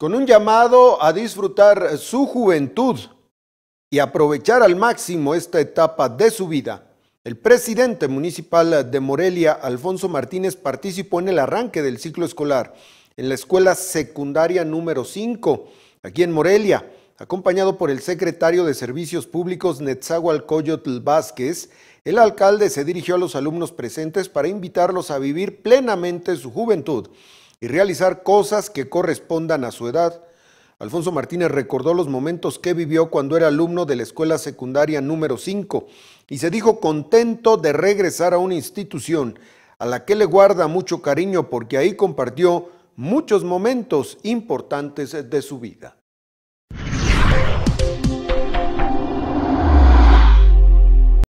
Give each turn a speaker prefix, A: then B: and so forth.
A: con un llamado a disfrutar su juventud y aprovechar al máximo esta etapa de su vida. El presidente municipal de Morelia, Alfonso Martínez, participó en el arranque del ciclo escolar en la escuela secundaria número 5, aquí en Morelia, acompañado por el secretario de Servicios Públicos Coyotl Vázquez. El alcalde se dirigió a los alumnos presentes para invitarlos a vivir plenamente su juventud y realizar cosas que correspondan a su edad. Alfonso Martínez recordó los momentos que vivió cuando era alumno de la escuela secundaria número 5 y se dijo contento de regresar a una institución a la que le guarda mucho cariño porque ahí compartió muchos momentos importantes de su vida.